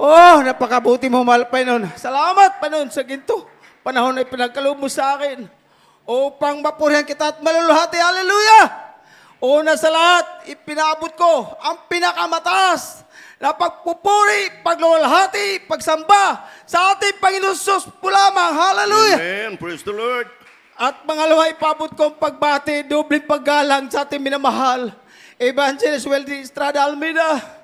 Oh, napakabuti mo, mahal Panginoon. Salamat, Panginoon, sa ginto. Panahon ay pinagkaloob mo sa akin upang mapurihan kita at maluluhati. Hallelujah! Una sa lahat, ipinabot ko ang pinakamataas na pagpupuri, paglulahati, pagsamba sa ating Panginoon Sus po lamang. Hallelujah! Amen. Praise the Lord. At pangalawa, ipabot ko ang pagbati, dubling paggalang sa ating minamahal. Evangelist Weldy Estrada Almeida.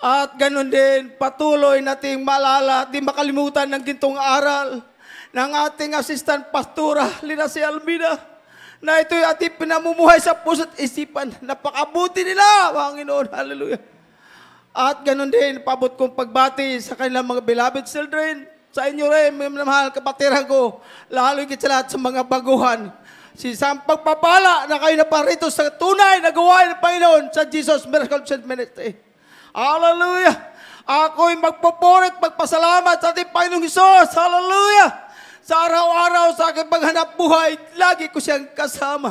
At ganun din, patuloy nating malala at di makalimutan ng gintong aral ng ating assistant pastora, Lina si Almina, na ito'y ating pinamumuhay sa puso't isipan. Napakabuti nila, Panginoon. Hallelujah. At ganun din, pabot kong pagbati sa kanilang mga beloved children, sa inyo rin, mga mahal kapatiran ko, lalo higit sa lahat sa mga baguhan. Sisang pagpapala na kayo na parito sa tunay na gawain ng Panginoon sa Jesus Miracle Ministry. Hallelujah! Ako'y magpaporit, magpasalamat sa ating Panginoong Isos. Hallelujah! Sa araw-araw sa aking paghanap buhay, lagi ko siyang kasama.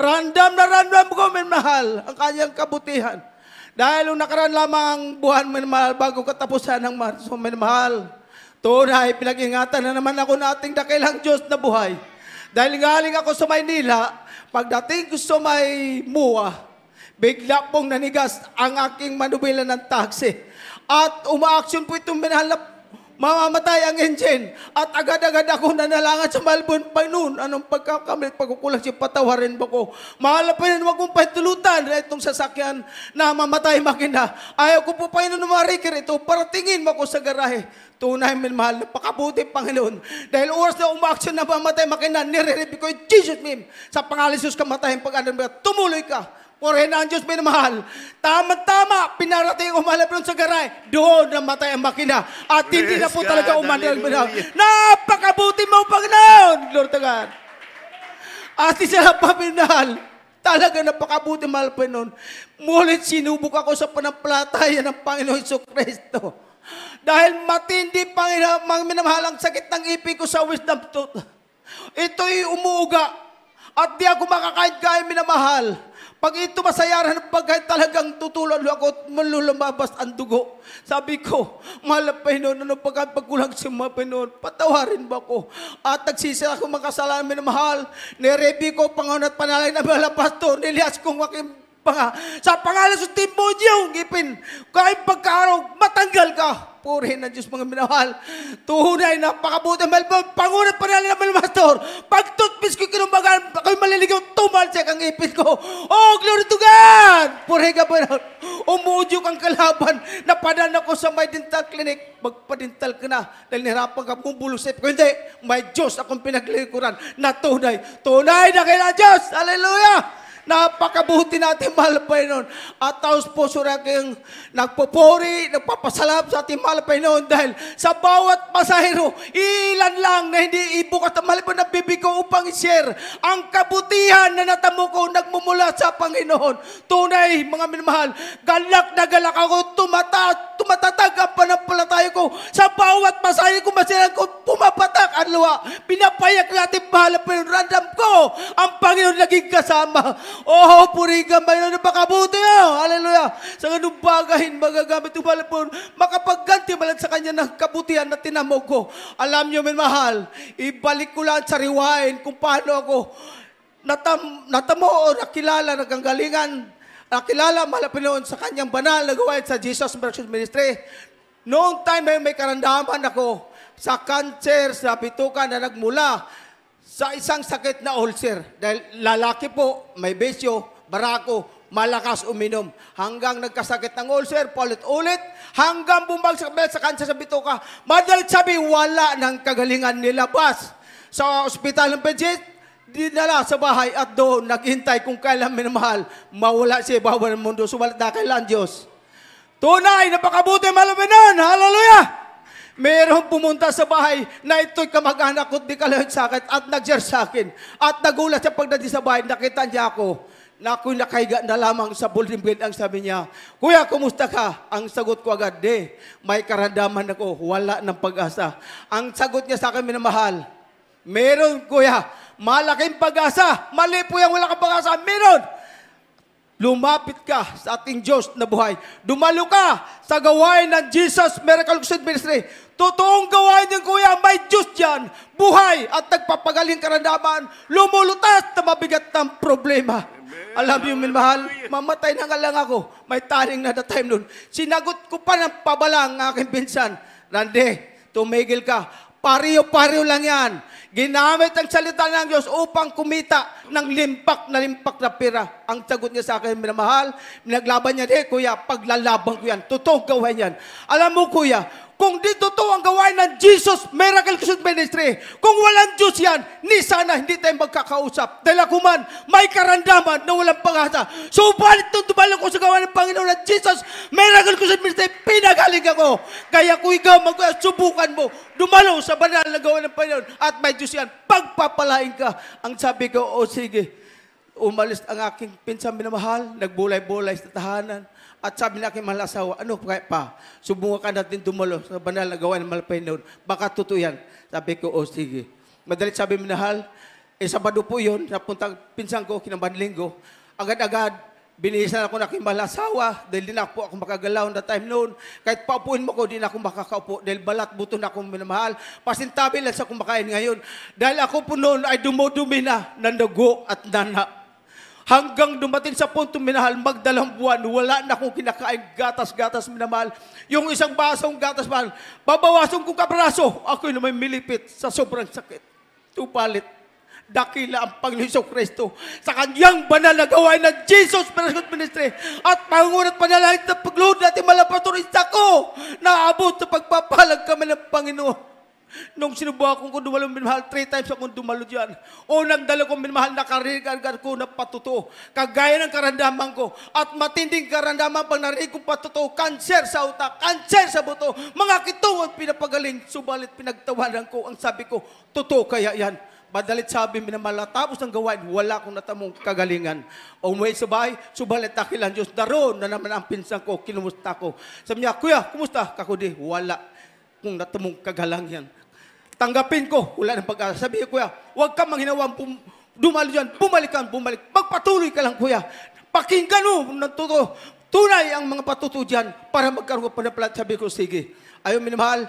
Random na random ko, mahal, ang kanyang kabutihan. Dahil nung nakaraan lamang ang buwan, mahal, bago katapusan ng Marso, mahal. Tunay, pinag-ingatan na naman ako na ating dakilang Diyos na buhay. Dahil galing ako sa Maynila, pagdating ko sa may Mua, Bigla pong nanigas ang aking manubila ng taxi. At umaaksyon po itong binalap mamamatay ang engine. At agad-agad ako na nalangat sa Malbon Painon. Anong pagkakamit, pagkukulang siya, patawarin ba ko. Mahala pa yun, huwag kong paitulutan na itong sasakyan na mamatay makina. Ayaw ko po pa yun ng marikir ito para tingin mo ko sa garahe. Tunay min mahal, napakabuti Panginoon. Dahil oras na umaaksyon na mamatay makina, nire-repeat ko, Jesus name, sa pangalan Jesus kamatayin pag-anam tumuloy ka Porhen ang Diyos pinamahal. Tama-tama, pinarating umalabron sa garay. Doon namatay ang makina. At Praise hindi na po God, talaga umalabron. Napakabuti mo, pag noon, to God. At isa pa, minahal. Talaga napakabuti, mahal noon. Mulit sinubok ako sa panampalatayan ng Panginoon Iso Kristo. Dahil matindi, Panginoon, minamahal ang sakit ng ipi ko sa wisdom tooth. Ito'y umuuga at di ako makakain-kain minamahal. Pag ito masayaran ng pagkain, talagang tutulad ako at malulumabas ang dugo. Sabi ko, mahal Panginoon, ano pagkain pagkulang si mga Panginoon, patawarin ba ko? At nagsisira ako mga kasalanan, mahal. Nirebi ko, Panginoon at panalay na mahal, Pastor, nilias kong aking pa Sa pangalan sa timbo ngipin. Kahit pagkaaraw, matanggal ka. Puri na Diyos mga minahal. Tunay, napakabuti. Malbog, pangunat pa nalang naman, Pastor. Pag toothpaste ko kinumagaan, ako'y maliligaw, tumalsik ang ipin ko. Oh, glory to God! Puri ka ba na? Umuudyo kang kalaban. Napadan ko sa may dental clinic. Magpadintal ka na. Dahil nahirapan ka kung bulusip ko. Hindi, may Diyos akong pinaglikuran Natunay. tunay. na kailan Diyos. Hallelujah! Napakabuti natin, mahal Panginoon. At taos po, sura kayong nagpupuri, nagpapasalap sa ating mahal Panginoon dahil sa bawat pasahero, ilan lang na hindi ibukas ang mahal Panginoon na bibig ko upang i-share ang kabutihan na natamo ko nagmumula sa Panginoon. Tunay, mga minamahal, galak na galak ako, tumata, tumatatag ang panampalataya ko sa bawat pasahero ko, masilang ko, pumapatak ang luha. Pinapayak natin, mahal Panginoon, random ko, ang Panginoon naging kasama Oh, purigan ba yun? Napakabuti oh. Hallelujah. Sa ganung bagay, magagamit ko pala po, makapagganti balat sa kanya ng kabutihan na tinamog ko. Alam niyo, min mahal, ibalik ko lang sa riwain kung paano ako natam, natamo o nakilala ng kanggalingan. Nakilala, malapit noon sa kanyang banal na gawain sa Jesus Miraculous Ministry. Noong time na may karandaman ako sa cancer, sa bituka na nagmula sa isang sakit na ulcer. Dahil lalaki po, may besyo, barako, malakas uminom. Hanggang nagkasakit ng ulcer, paulit-ulit, hanggang bumagsak sa kansa sa bituka. Madalit sabi, wala ng kagalingan nilabas. Sa ospital ng Pejit, dinala sa bahay at doon naghintay kung kailan minamahal, mawala siya bawa ng mundo, subalit na kailan Diyos. Tunay, napakabuti maluminan. Hallelujah! Merong pumunta sa bahay na ito'y kamag-anak ko, di kalahit sa akin, at nagjer sa akin. At nagulat siya pagdating sa bahay, nakita niya ako na ako'y nakahiga na lamang sa bowling green. Ang sabi niya, Kuya, kumusta ka? Ang sagot ko agad, de, may karandaman ako, wala ng pag-asa. Ang sagot niya sa akin, minamahal, meron, kuya, malaking pag-asa. Mali po yan, wala kang pag-asa. Meron, Lumapit ka sa ating Diyos na buhay. Dumalo ka sa gawain ng Jesus Miracle Christian Ministry. Totoong gawain yung kuya, may Diyos yan. Buhay at nagpapagaling karandaman. Lumulutas na mabigat ng problema. Amen. Alam niyo, minmahal, mamatay na nga lang ako. May taring na the time noon. Sinagot ko pa ng pabala ang aking pinsan. Randy, tumigil ka. Pariyo-pariyo lang yan. Ginamit ang salita ng Diyos upang kumita ng limpak na limpak na pira. Ang sagot niya sa akin, minamahal, minaglaban niya, eh kuya, paglalaban ko yan, totoo gawin yan. Alam mo kuya, kung dito to ang gawain ng Jesus Miracle Christian Ministry, kung walang Diyos yan, ni sana hindi tayo magkakausap. Dahil ako man, may karandaman na walang pangasa. So, balit nung dumalang ko sa gawa ng Panginoon at Jesus Miracle Christian Ministry, pinagaling ako. Kaya kung ikaw magsubukan mo, dumalo sa banal na gawa ng Panginoon at may Diyos yan, pagpapalain ka. Ang sabi ko, o oh, sige, umalis ang aking pinsan minamahal, nagbulay-bulay sa tahanan at sabi na aking malasawa, ano kaya pa? Subukan natin dumalo sa banal na gawa ng malapay noon. Baka totoo yan. Sabi ko, o oh, sige. Madalit sabi, minahal, eh Sabado po yun, napunta pinsan ko, kinamban Agad-agad, binihisan ako na aking malasawa dahil din ako, ako makagalaw na time noon. Kahit paupuin mo ko, din ako makakaupo dahil balat buto na akong minamahal. Pasintabi lang sa kumakain ngayon. Dahil ako po noon ay dumudumi na ng dugo at nanap. Hanggang dumating sa punto, minahal, magdalang buwan, wala na akong kinakain gatas-gatas, minamahal. Yung isang basong gatas, mahal, babawasan ko kabraso. ako na may milipit sa sobrang sakit. Tupalit. Dakila ang Panginoon Kristo sa kanyang banal na gawain ng Jesus Christ Ministry at pangunat panalangin na paglood natin malapaturin sa ko na abot sa pagpapalag kami ng Panginoon. Nung sinubuha kong kung dumalo minmahal, three times akong dumalo dyan. O nagdala kong minmahal na karirigan ko na patutuo. Kagaya ng karandaman ko. At matinding karandaman pag narinig kong patutuo. Kanser sa utak, kanser sa buto. Mga kituwag pinapagaling. Subalit pinagtawanan ko. Ang sabi ko, totoo kaya yan. Madalit sabi, minamalatapos ang gawain, wala akong natamong kagalingan. O may bahay, subalit takilan Diyos, daron na naman ang pinsan ko, kinumusta ko. Sabi niya, Kuya, kumusta? Kakudi, wala kung natumong kagalangyan. Tanggapin ko, wala ng pag-asa. Sabi ko, kuya, huwag kang manghinawang pum- dumalo dyan, bumalik ka, bumalik. Magpatuloy ka lang, kuya. Pakinggan mo ng totoo. Tunay ang mga patuto dyan para magkaroon pa ng plan. Sabi ko, sige. Ayaw, minamahal,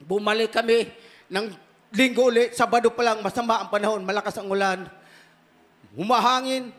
bumalik kami ng linggo ulit. Sabado pa lang, masama ang panahon, malakas ang ulan. Humahangin.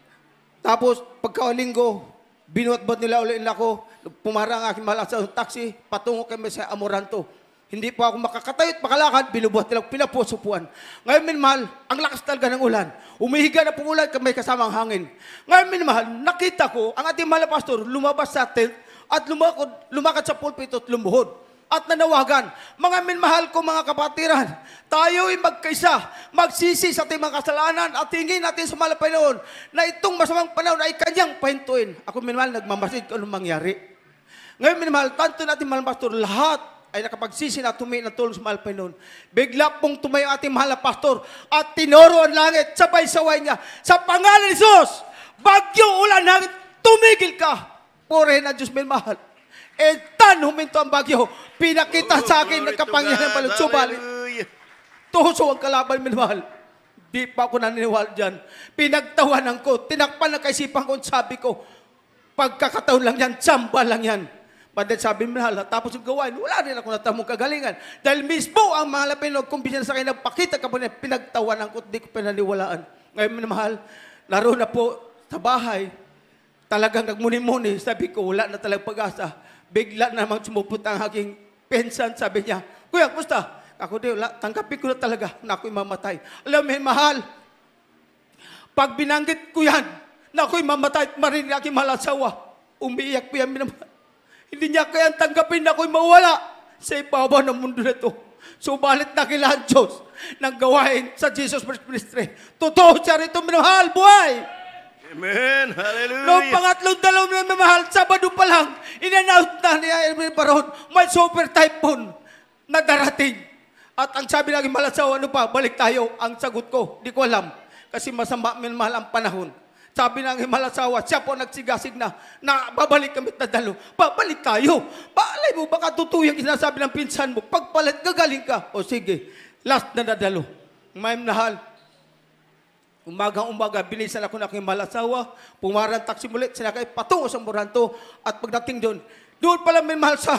Tapos, pagka linggo, binuot-bot nila ulit nila ako. pumarang ang aking mahal sa taxi, patungo kami sa Amoranto. Hindi pa ako makakatayo at makalakad, binubuhat nila, pinapusupuan. Ngayon, minmahal, ang lakas talaga ng ulan. Umihiga na pong ulan, may kasamang hangin. Ngayon, minmahal, nakita ko, ang ating malapastor lumabas sa tent at lumakad, lumakad sa pulpit at lumuhod at nanawagan. Mga minmahal ko mga kapatiran, tayo'y magkaisa, magsisi sa ating mga kasalanan at tingin natin sa malang panahon na itong masamang panahon ay kanyang pahintuin. Ako minmahal, nagmamasid kung anong mangyari. Ngayon minmahal, tanto natin mahal pastor, lahat ay nakapagsisi na tumi na tulong sa mahal Panginoon. Bigla pong tumayo ating mahal na pastor at tinoro ang langit, sabay-saway niya. Sa pangalan ni Jesus, bagyong ulan hangin, tumigil ka. Purihin na Diyos, minmahal. mahal. And eh, tan, huminto ang bagyo. Pinakita oh, sa akin ng kapangyarihan ng Subalit, tuso ang kalaban, minamahal. Di pa ako naniniwal dyan. Pinagtawanan ko, tinakpan ng kaisipan ko, sabi ko, pagkakataon lang yan, tsamba lang yan. Bandit sabi mo tapos yung gawain, wala rin ako natamong kagalingan. Dahil mismo ang mga Lapinog, kumbinsin sa akin, nagpakita ka po na pinagtawanan ko, Di ko pinaniwalaan. Ngayon, minamahal, laro na po sa bahay, talagang nagmuni-muni. Sabi ko, wala na talagang pag-asa. Bigla namang sumupot ang aking pensan. Sabi niya, Kuya, kumusta? Ako din, tanggapin ko na talaga na ako'y mamatay. Alam mo, mahal, pag binanggit ko yan, na ako'y mamatay at marinig aking malasawa, umiiyak po yan minamahal. Hindi niya kayang tanggapin na ako'y mawala sa ibabaw ng mundo nito. ito. Subalit so, nakilaan ng gawain sa Jesus Christ ministry. Totoo siya rito, minamahal, buhay! Amen. Hallelujah. Noong pangatlong dalawang na mahal, Sabado pa lang, in-announce na ni Irvin Baron, may super typhoon na darating. At ang sabi ng malasaw, ano pa, balik tayo. Ang sagot ko, di ko alam. Kasi masama min mahal ang panahon. Sabi ng himalasawa, siya po nagsigasig na, na babalik kami na dalo. Babalik tayo. Baalay mo, baka totoo yung sinasabi ng pinsan mo. Pagpalit, gagaling ka. O sige, last na nadalo. May mahal, Umaga umaga bilisan ako na aking malasawa, pumarang taksi mulit, sila kay patungo sa Moranto. At pagdating doon, doon pala may mahal sa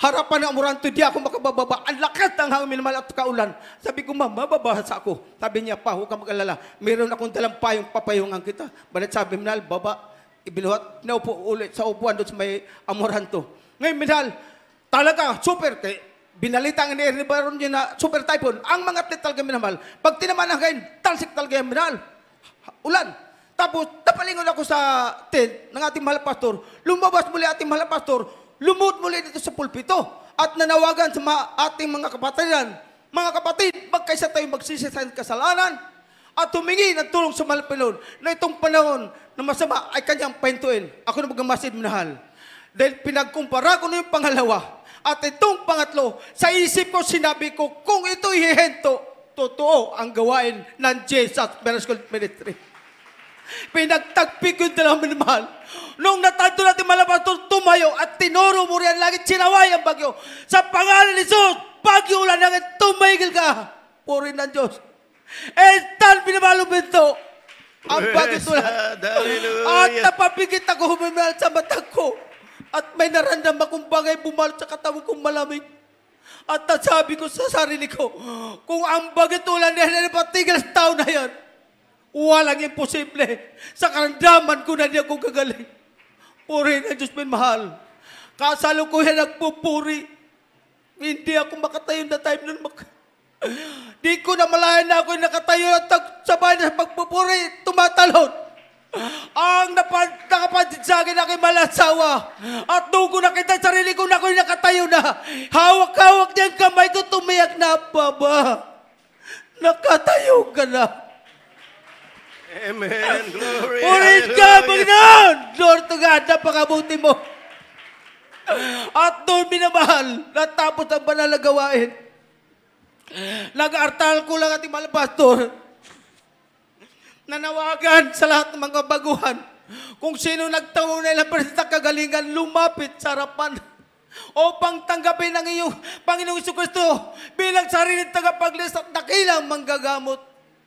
harapan ng Moranto, di ako makabababa. Ang lakas ng hangin minamahal at kaulan. Sabi ko, ma'am, mababasa ako. Sabi niya, pa, huwag ka mag-alala. Meron akong dalang payong papayungan kita. Balit sabi, minahal, baba. Ibinuhat, naupo ulit sa upuan doon sa may Amoranto. Ngayon, minahal, talaga, super. Kay, binalitang ni Ernie Baron yun na super typhoon, ang mga atlet talaga minamahal. Pag tinaman ang kain, talsik talaga yung minahal. Ulan. Tapos, napalingon ako sa tent ng ating mahal pastor. Lumabas muli ating mahal pastor. Lumut muli dito sa pulpito. At nanawagan sa mga, ating mga kapatiran. Mga kapatid, magkaisa tayo magsisi sa kasalanan at humingi ng tulong sa mahal Panginoon na itong panahon na masama ay kanyang pahintuin. Ako na magamasid minahal. Dahil pinagkumpara ko na yung pangalawa at itong pangatlo, sa isip ko sinabi ko, kung ito ihihinto, totoo ang gawain ng Jesus Miracle Ministry. Pinagtagpi ko yung dalawang mahal. Nung natanto natin malabas, tumayo at tinuro mo riyan langit, sinaway ang bagyo. Sa pangalan ni Jesus, bagyo ulan langit, tumigil ka. Puri ng Diyos. Eh, tal binabalo pinto. Ang bagyo ulan. At napapigit ako humimil sa mata ko. At may narandam akong bagay bumalot sa katawan kong malamig. At nasabi ko sa sarili ko, kung ang bagitulan niya na patigil sa tao na yan, walang imposible sa karamdaman ko na niya kung gagaling. Puri ng Diyos min mahal. Kasalukuyan nagpupuri. Hindi ako makatayo na time nun. Mak- Di ko na malayan na ako'y nakatayo at sabay na pagpupuri, tumatalon. Ang napan- sa aking malasawa. At doon ko nakita sarili ko na ako'y nakatayo na. Hawak-hawak niya ang kamay ko, tumiyak na, Baba, nakatayo ka na. Amen. Glory. Purin ka, Panginoon. Lord to God, napakabuti mo. At doon minamahal, natapos ang banal gawain. Nag-artal ko lang ating mahal pastor. Nanawagan sa lahat ng mga baguhan kung sino nagtaon ng presenta kagalingan, lumapit sa harapan upang tanggapin ang iyong Panginoong Kristo bilang sarili tagapaglis at dakilang manggagamot.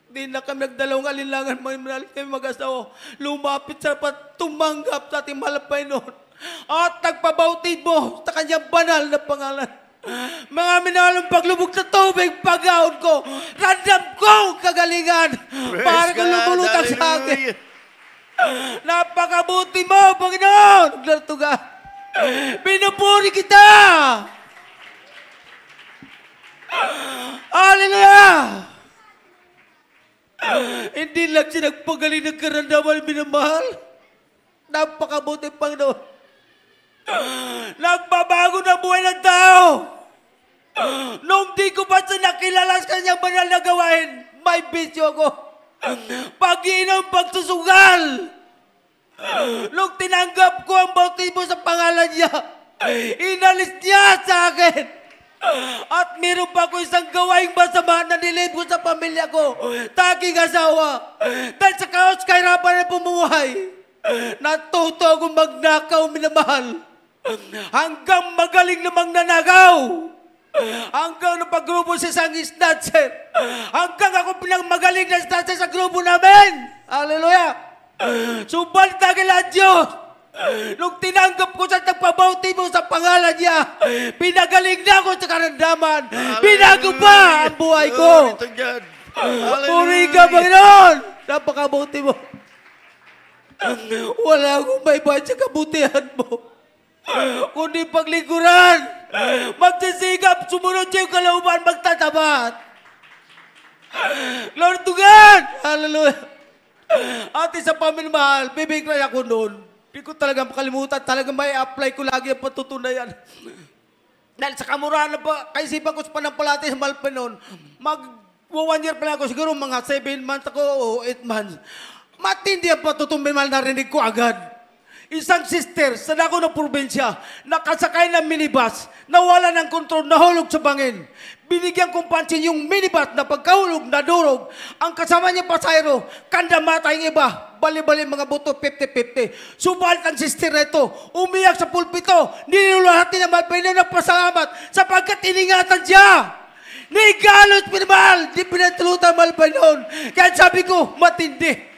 Di na kami nagdalawang alinlangan kami mag-asawa. Lumapit sa harapan, tumanggap sa ating malapay noon at nagpabautid mo sa kanyang banal na pangalan. Mga minalong paglubog sa tubig, pag pagawad ko, randam ko kagalingan Praise para kang lumulutang sa akin. Napakabuti mo, Panginoon! Naglartuga. Pinupuri kita! Hallelujah! Hindi lang siya nagpagaling ng karandaman, minamahal. Napakabuti, Panginoon. Nagbabago na buhay ng tao. Noong di ko pa siya nakilala sa kanyang banal na gawain, may bisyo ako. Pag-iinang pagsusugal! Nung tinanggap ko ang bautismo sa pangalan niya, inalis niya sa akin! At meron pa ako isang gawaing masama na nilib ko sa pamilya ko, taging asawa. Dahil sa kaos kahirapan na pumuhay, natuto akong magnakaw minamahal. Hanggang magaling na nanagaw. Hanggang nung paggrupo sa isang snatcher. Hanggang ako pinagmagaling na snatcher sa grupo namin. Hallelujah. Subalit na kila Diyos. Nung tinanggap ko sa nagpabautismo sa pangalan niya, pinagaling na ako sa karandaman. Binago pa ang buhay ko. Puri ka, Panginoon. Napakabuti mo. Wala akong may sa kabutihan mo. Kundi paglingkuran. Magsisikap, sumunod sa iyong kalauban, magtatapat. Lord to God! Hallelujah! Ate sa mahal, bibigray ako noon. Hindi ko talaga makalimutan. Talaga may apply ko lagi ang patutunayan. Dahil sa kamurahan na pa, kaisipan ko sa panampalate sa Malpen noon, mag one year pala ako, siguro mga 7 months ako o 8 months. Matindi ang patutumbin mahal narinig ko agad. Isang sister sa ng Probinsya, nakasakay ng minibus, nawala ng kontrol, nahulog sa bangin. Binigyan kong pansin yung minibus na pagkahulog, nadurog. Ang kasama niya pasayro, kanda mata matay iba, bali-bali mga buto, 50-50. Subalit ang sister na ito, umiyak sa pulpito, ninulahati naman, pasalamat sapagkat iningatan siya. Ni Galot Pinamahal, di pinatulutan malba noon. Kaya sabi ko, matindi.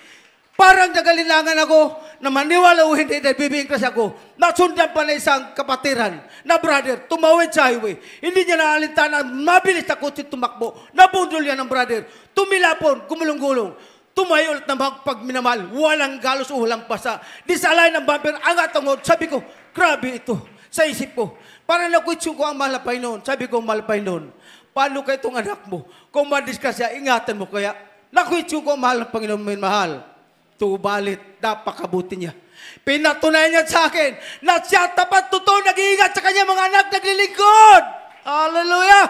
Parang nagalilangan ako, na maniwala o hindi dahil bibigyan kasi ako, nasundan pa na isang kapatiran na brother, tumawid sa highway. Hindi niya naalintana, mabilis na kutsi tumakbo. Nabundol yan ng brother. Tumilapon, gumulong-gulong. Tumayo ulit ng pag minamahal. Walang galos o walang basa. Disalay ng bumper, angat ang hod. Sabi ko, grabe ito. Sa isip ko, parang nakwitsyon ko ang malapay noon. Sabi ko, malapay noon. Paano ka itong anak mo? Kung madis ka siya, ingatan mo kaya. Nakwitsyon ko ang mahal ng Panginoon mo mahal. Tubalit, napakabuti niya. Pinatunayan niya sa akin na siya tapat totoo, nag-iingat sa kanya mga anak, naglilingkod. Hallelujah!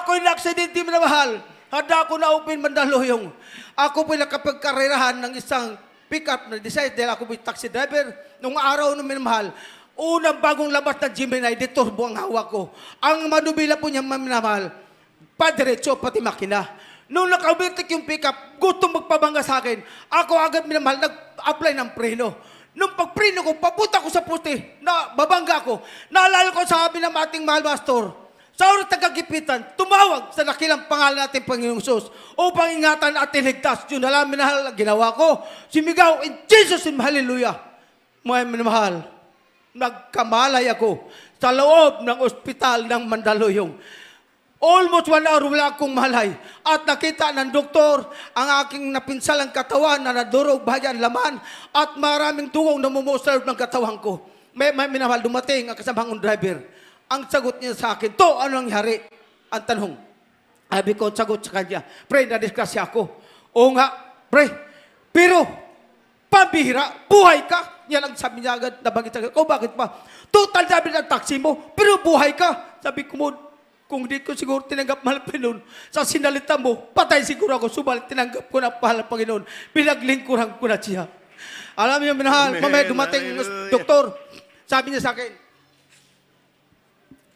Ako'y na-aksidente na mahal. Handa ako na open mandaluyong. Ako po'y nakapagkarerahan ng isang pickup na decide dahil ako po'y taxi driver. Nung araw nung minamahal, unang bagong labas ng Gemini, deturbo ang hawak ko. Ang manubila po niya minamahal, padiretso pati makina. Nung nakabitik yung pick-up, gutom magpabangga sa akin. Ako agad minamahal, nag-apply ng preno. Nung pagpreno ko, papunta ko sa puti, na babangga ko. Naalala ko sa amin ng ating mahal master, sa oras tagagipitan, tumawag sa nakilang pangalan natin, Panginoong Sos, upang ingatan at iligtas. Yun alam minahal ang ginawa ko. Simigaw, in Jesus in hallelujah. Mga minamahal, nagkamalay ako sa loob ng ospital ng Mandaluyong. Almost one hour wala akong malay. At nakita ng doktor ang aking napinsalang katawan na nadurog bayan laman at maraming tungong namumuserve ng katawan ko. May, may minamahal dumating ang kasamahang driver. Ang sagot niya sa akin, to ano nangyari? Ang tanong. Sabi ko, sagot sa kanya, pre, nadisgrasya ako. Oo nga, pre, pero pambihira, buhay ka. Yan ang sabi niya agad, nabanggit agad. O bakit pa? Total sabi ng taxi mo, pero buhay ka. Sabi ko mo, kung di ko siguro tinanggap mahal Panginoon, sa sinalita mo, patay siguro ako. Subalit tinanggap ko na mahal Panginoon. Pinaglingkuran ko na siya. Alam niyo, minahal, mamaya dumating Hallelujah. doktor. Sabi niya sa akin,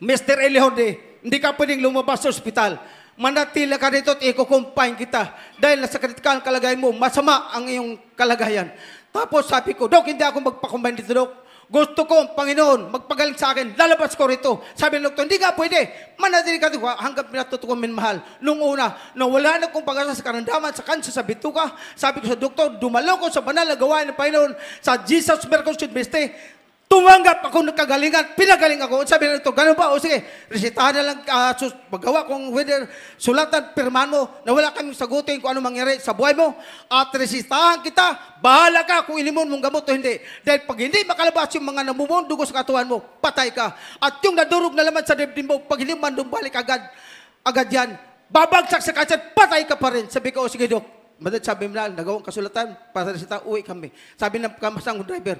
Mr. Elihonde, hindi ka pwedeng lumabas sa ospital. Manatila ka dito at ikukumpain kita. Dahil nasa kritikal kalagayan mo, masama ang iyong kalagayan. Tapos sabi ko, Dok, hindi ako magpakumbine dito, Dok. Gusto ko, Panginoon, magpagaling sa akin. Lalabas ko rito. Sabi ng doktor, hindi ka pwede. Manadili ka dito. Hanggang pinatutukan min mahal. Nung una, na wala na kong pag-asa sa karandaman, sa kanso, sa bituka. Sabi ko sa doktor, dumalo ko sa banal na gawain ng Panginoon. Sa Jesus Miracles University, Tumanggap ako ng kagalingan, pinagaling ako. Sabi na ito, ganun ba? O sige, resitahan na lang, uh, sus, magawa kung whether sulatan, pirman mo, na wala kang sagutin kung ano mangyari sa buhay mo, at resitahan kita, bahala ka kung ilimon mong gamot o hindi. Dahil pag hindi makalabas yung mga namumundugos sa katawan mo, patay ka. At yung nadurog na laman sa dibdib mo, pag hindi man balik agad, agad yan, babagsak sa kanser, patay ka pa rin. Sabi ko, o sige, Dok, Madad sabi mo na, nagawang kasulatan, para sa uwi kami. Sabi ng kamasang driver,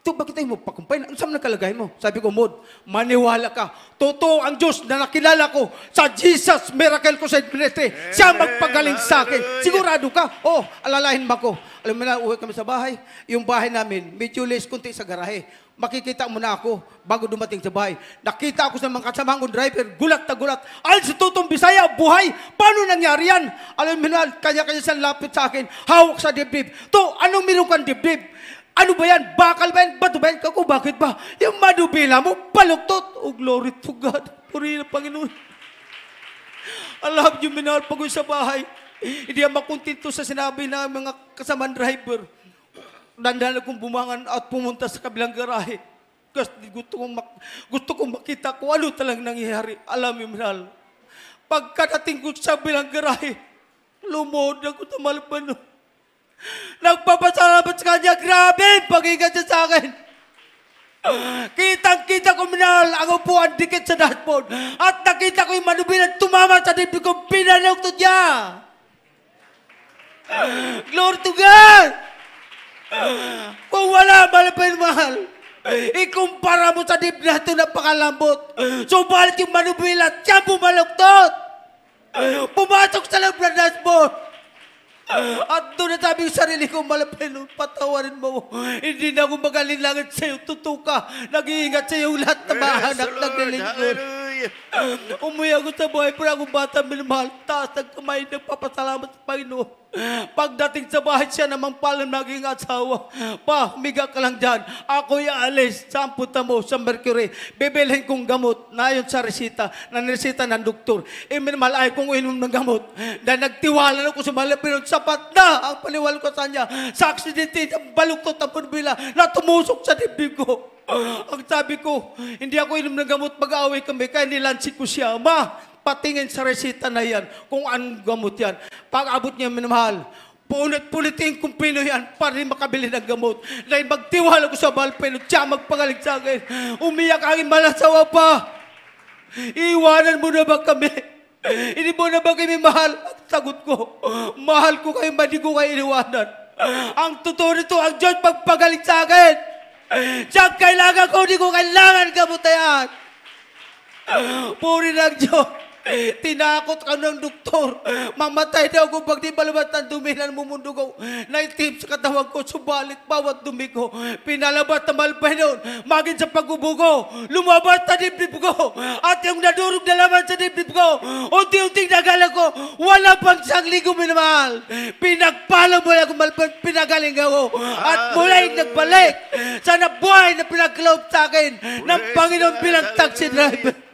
ito, bakit tayo magpakumpay? Ano saan nakalagay mo? Sabi ko, Mod, maniwala ka. Totoo ang Diyos na nakilala ko sa Jesus miracle Crusade sa Siya magpagaling sa akin. Sigurado ka? Oh, alalahin ba ko? Alam mo na, uwi kami sa bahay. Yung bahay namin, medyo less kunti sa garahe. Makikita mo na ako bago dumating sa bahay. Nakita ako sa mga kasama driver, gulat na gulat. Al, si Tutong Bisaya, buhay! Paano nangyari yan? Alam mo na, kanya-kanya sa lapit sa akin, hawak sa dibdib. To, anong meron kang dibdib? Ano ba yan? Bakal ba yan? Bato ba yan? Kako, bakit ba? Yung madubila mo, paluktot. Oh, glory to God. Puri na Panginoon. I love you, minahal, pag sa bahay. Hindi ako makontento sa sinabi ng mga kasamang driver. Dandahan akong bumangan at pumunta sa kabilang garahe. Kasi gusto kong, mak- gusto kong makita kung ano talagang nangyayari. Alam mo, minahal. Pagkadating ko sa bilang garahe, lumood ako sa malpano. Nagpapasalamat sa kanya. Grabe, pagigat niya sa akin. Kitang-kita ko minahal ang upuan dikit sa dashboard. At nakita ko yung manubilan tumama sa dibdib ko. Pinanugtod niya. Glory to God! Kung wala, malapit mahal. Ikumpara mo sa dibdib natin na pakalambot. Subalit so, yung manubilat, siya bumaluktot. Pumasok sa loob na at doon na sabi ko sarili ko, malapelo, patawarin mo. Hindi na ako magaling langit sa iyo, tutuka. Nag-iingat sa iyo lahat na mahanap yes, ng dilingkod. Umuwi ako sa buhay, pero akong bata minamahal. Taas ng nagpapasalamat sa Panginoon. Pagdating sa bahay siya namang pala naging asawa. Pa, miga ka lang dyan. Ako'y aalis. Saan punta mo? Sa Mercury. Bibilhin kong gamot. Nayon sa resita. Na resita ng doktor. E eh, minimal ay kong inom ng gamot. Na nagtiwala na ko sa mali. sapat na ang paniwala ko sa kanya. Sa aksidente, baluktot ang bila na tumusok sa dibdib ko. Ang sabi ko, hindi ako inom ng gamot, pag aaway kami, kaya nilansik ko siya. Ma, patingin sa resita na yan kung anong gamot yan. Pag abot niya, minamahal, punit pulit kung pino yan para rin makabili ng gamot. Dahil magtiwala ko sa balpeno, pino, siya magpagaling sa akin. Umiyak ang malasawa pa. Iwanan mo na ba kami? Hindi mo na ba kami mahal? At sagot ko, mahal ko kayo, hindi ko kayo iniwanan. Ang totoo nito, ang Diyos magpagaling sa akin. Siya kailangan ko, hindi ko kailangan gamutayan. Puri ng Diyos. Tinakot ka ng doktor. Mamatay daw ko pag di balabat ang dumi na mumundo ko. Naitip sa katawan ko, subalit bawat dumi ko. Pinalabat na malpay noon. Magin sa pagubugo. Lumabat sa dibdib ko. At yung nadurog na laman sa dibdib ko, unti-unting nagala ko, wala pang sangli ko minamahal. Pinagpala mo na kung pinagaling ako. At ah. mulay nagbalik sa nabuhay na pinagkaloob sa akin ng Panginoon bilang taxi driver.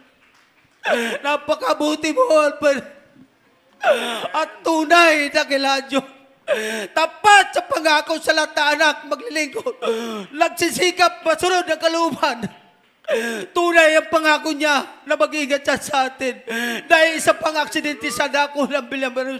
Napakabuti mo, Alfred. At tunay na kiladyo. Tapat sa pangako sa lahat na anak, maglilingkod. Nagsisikap, masunod ang kaluman. Tunay ang pangako niya na mag-ingat siya sa atin. Dahil isa pang aksidente sa dako ng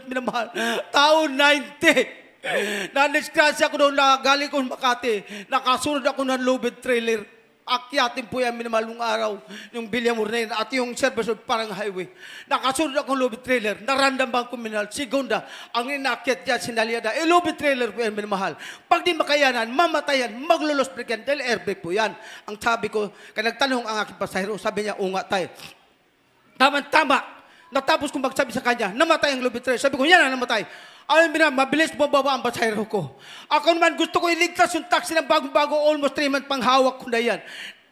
minamahal. Taon 90. Na-disgrasya ko noon na galing ko Makati. Nakasunod ako ng lubid trailer. Akyatin po yan minimalong araw yung William Ornella at yung service of parang highway. Nakasunod akong lobby trailer, bang ko minahal. Segunda, ang inakyat dyan sinaliada, e eh, lobby trailer po yan minamahal. Pag di makayanan, mamatayan, maglulos break dahil airbag po yan. Ang sabi ko, kanagtanong ang aking pasahero, sabi niya, unga tayo. Tama-tama, Natapos ko magsabi sa kanya, namatay ang Lubitrer. Sabi ko, yan na namatay. Alam mo na, mabilis bumaba ang pasahero ko. Ako naman, gusto ko iligtas yung taxi ng bagong-bago, almost 3 months pang hawak ko na yan.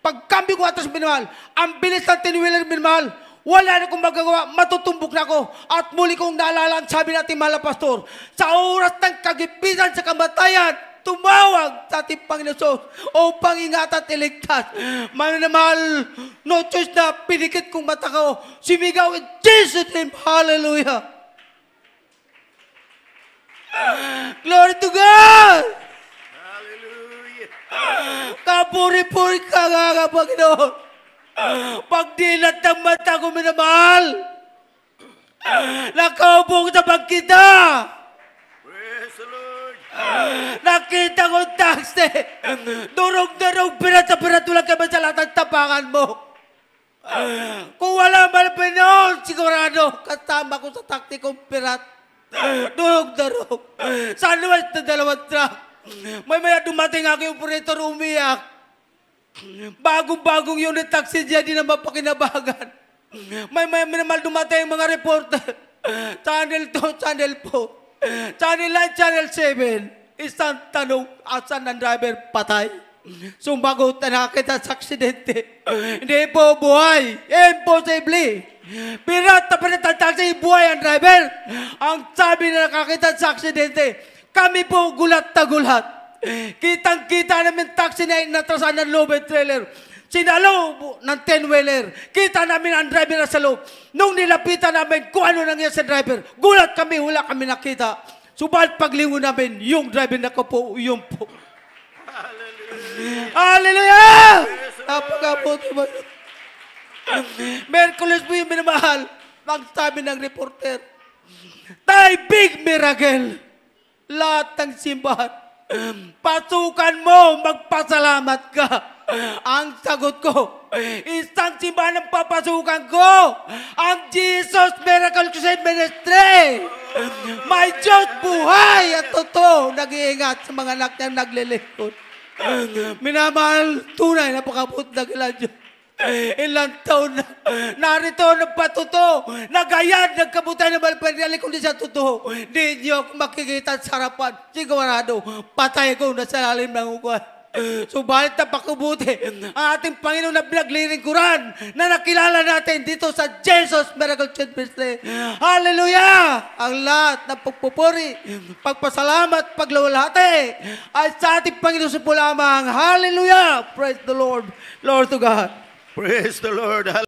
Pagkambi ko atas minamahal, ang bilis ng tiniwilan minamahal, wala na akong magagawa, matutumbok na ako. At muli kong naalala ang sabi natin, Mahal Pastor, sa oras ng kagipitan sa kamatayan, tumawag sa ating Panginoon upang ingatan at iligtas. Mananamahal, no choice na pinikit kong mata ko. Sumigaw in Jesus name. Hallelujah. Glory to God! Hallelujah! Kapuri-puri ka nga ka, Panginoon. Pagdilat ng mata ko, minamahal. Nakaubong sa pagkita. Nakaubong sa pagkita. Nakita ko taxi. Durog-durog, pirat-pirat lang kami sa lahat ng tapangan mo. Kung wala man panahon, sigurado, kasama ko sa taxi pirat. Durog-durog. Sa luwas na dalawang truck. May maya dumating ako yung operator umiyak. Bagong-bagong yun taxi dyan, di na mapakinabagan. May maya minamal dumating mga reporter. Channel to, channel po. Channel 9, Channel 7, isang tanong, asan ang driver patay? Sumagot na nakita sa aksidente. Hindi po buhay. Imposible. Pirat na pinatatasi buhay ang driver. Ang sabi na nakakita sa aksidente, kami po gulat na gulat. Kitang-kita namin taxi na inatrasan ng Lobe trailer. Sinalaw ng 10-wheeler. Kita namin ang driver na sa loob. Nung nilapitan namin kung ano nangyari sa driver, gulat kami, wala kami nakita. Subalit paglingon namin, yung driver na ko po, yung po. Hallelujah! Hallelujah! Napakabuti ba? Merkulis po yung minamahal. Magsabi ng reporter, Tay Big Miracle! Lahat ng simbahan, pasukan mo, magpasalamat ka. Ang sagot ko, isang simbahan ng papasukan ko. Ang Jesus Miracle Crusade Ministry. My Diyos buhay at totoo nag-iingat sa mga anak niyang naglilingkod. Minamahal tunay na pakapot na kila Diyos. Ilang taon na narito nagpatuto, nagayad, nagkabutan ng malpanyali, kundi sa totoo, hindi niyo makikita sa harapan, sigurado, patay ko na sa lalim ng ugat. Subalit na pakubuti ang ating Panginoon na pinagliling Quran na nakilala natin dito sa Jesus Miracle Church Hallelujah! Ang lahat ng pagpupuri, pagpasalamat, paglawalhati ay sa ating Panginoon si Pulamang. Hallelujah! Praise the Lord. Lord to God. Praise the Lord.